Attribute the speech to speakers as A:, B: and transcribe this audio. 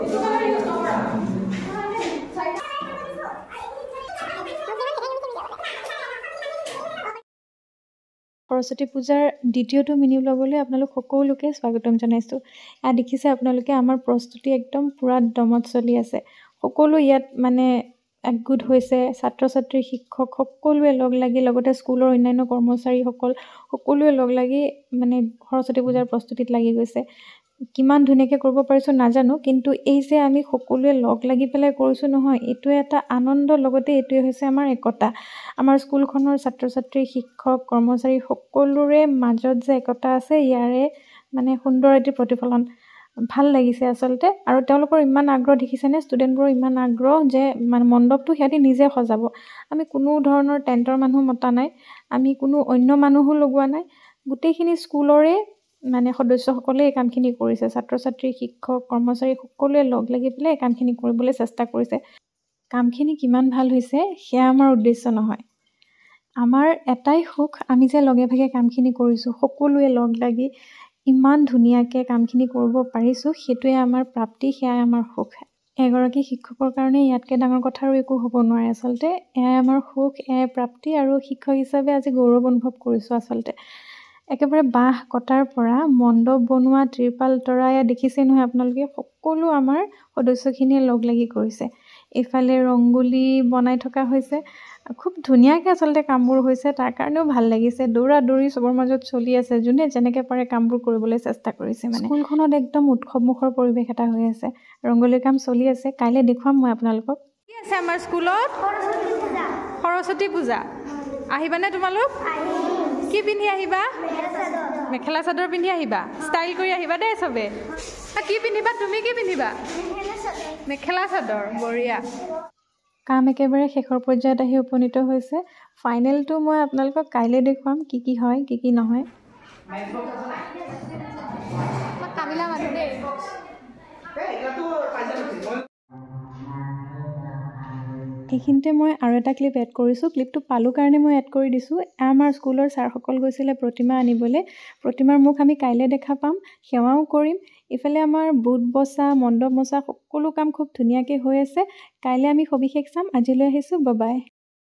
A: সৰস্বতী পূজাৰ দ্বিতীয়টো মিনি ল'বলৈ আপোনালোক সকলোকে স্বাগতম জনাইছোঁ ইয়াত দেখিছে আপোনালোকে আমাৰ প্ৰস্তুতি একদম পূৰা দমত চলি আছে সকলো ইয়াত মানে একগোট হৈছে ছাত্ৰ ছাত্ৰী শিক্ষক সকলোৱে লগ লাগি লগতে স্কুলৰ অন্যান্য কৰ্মচাৰীসকল সকলোৱে লগ লাগি মানে সৰস্বতী পূজাৰ প্ৰস্তুতিত লাগি গৈছে কিমান ধুনীয়াকৈ কৰিব পাৰিছোঁ নাজানো কিন্তু এই যে আমি সকলোৱে লগ লাগি পেলাই কৰিছোঁ নহয় এইটোৱে এটা আনন্দ লগতে এইটোৱে হৈছে আমাৰ একতা আমাৰ স্কুলখনৰ ছাত্ৰ ছাত্ৰী শিক্ষক কৰ্মচাৰী সকলোৰে মাজত যে একতা আছে ইয়াৰে মানে সুন্দৰ এটি প্ৰতিফলন ভাল লাগিছে আচলতে আৰু তেওঁলোকৰ ইমান আগ্ৰহ দেখিছেনে ষ্টুডেণ্টবোৰৰ ইমান আগ্ৰহ যে মানে মণ্ডপটো সিহঁতি নিজে সজাব আমি কোনো ধৰণৰ টেণ্টৰ মানুহ মতা নাই আমি কোনো অন্য মানুহো লগোৱা নাই গোটেইখিনি স্কুলৰে মানে সদস্যসকলে এই কামখিনি কৰিছে ছাত্ৰ ছাত্ৰী শিক্ষক কৰ্মচাৰী সকলোৱে লগ লাগি পেলাই এই কামখিনি কৰিবলৈ চেষ্টা কৰিছে কামখিনি কিমান ভাল হৈছে সেয়া আমাৰ উদ্দেশ্য নহয় আমাৰ এটাই সুখ আমি যে লগে ভাগে কামখিনি কৰিছোঁ সকলোৱে লগ লাগি ইমান ধুনীয়াকৈ কামখিনি কৰিব পাৰিছোঁ সেইটোৱে আমাৰ প্ৰাপ্তি সেয়াই আমাৰ সুখ এগৰাকী শিক্ষকৰ কাৰণে ইয়াতকৈ ডাঙৰ কথা আৰু একো হ'ব নোৱাৰে আচলতে এয়াই আমাৰ সুখ এয়াই প্ৰাপ্তি আৰু শিক্ষক হিচাপে আজি গৌৰৱ অনুভৱ কৰিছোঁ আচলতে একেবাৰে বাঁহ কটাৰ পৰা মণ্ডপ বনোৱা ত্ৰিপাল তৰাই এয়া দেখিছেই নহয় আপোনালোকে সকলো আমাৰ সদস্যখিনিয়ে লগ লাগি কৰিছে ইফালে ৰংগোলী বনাই থকা হৈছে খুব ধুনীয়াকৈ আচলতে কামবোৰ হৈছে তাৰ কাৰণেও ভাল লাগিছে দৌৰা দৌৰি চবৰ মাজত চলি আছে যোনে যেনেকৈ পাৰে কামবোৰ কৰিবলৈ চেষ্টা কৰিছে মানে স্কুলখনত একদম উৎসৱমুখৰ পৰিৱেশ এটা হৈ আছে ৰংগোলীৰ কাম চলি আছে কাইলৈ দেখুৱাম মই আপোনালোকক কি আছে আমাৰ স্কুলত সৰস্বতী পূজা আহিবানে তোমালোক কি পিন্ধি আহিবা মেখেলা চাদৰ পিন্ধি আহিবা ষ্টাইল কৰি আহিবা দেই চবে কি পিন্ধিবা তুমি কি পিন্ধিবা মেখেলা চাদৰ বঢ়িয়া কাম একেবাৰে শেষৰ পৰ্যায়ত আহি উপনীত হৈছে ফাইনেলটো মই আপোনালোকক কাইলৈ দেখুৱাম কি কি হয় কি কি নহয় এইখিনিতে মই আৰু এটা ক্লিপ এড কৰিছোঁ ক্লিপটো পালোঁ কাৰণে মই এড কৰি দিছোঁ আমাৰ স্কুলৰ ছাৰসকল গৈছিলে প্ৰতিমা আনিবলৈ প্ৰতিমাৰ মুখ আমি কাইলৈ দেখা পাম সেৱাও কৰিম ইফালে আমাৰ বুট বচা মণ্ডপ মচা সকলো কাম খুব ধুনীয়াকৈ হৈ আছে কাইলৈ আমি সবিশেষ চাম আজিলৈ আহিছোঁ বাবাই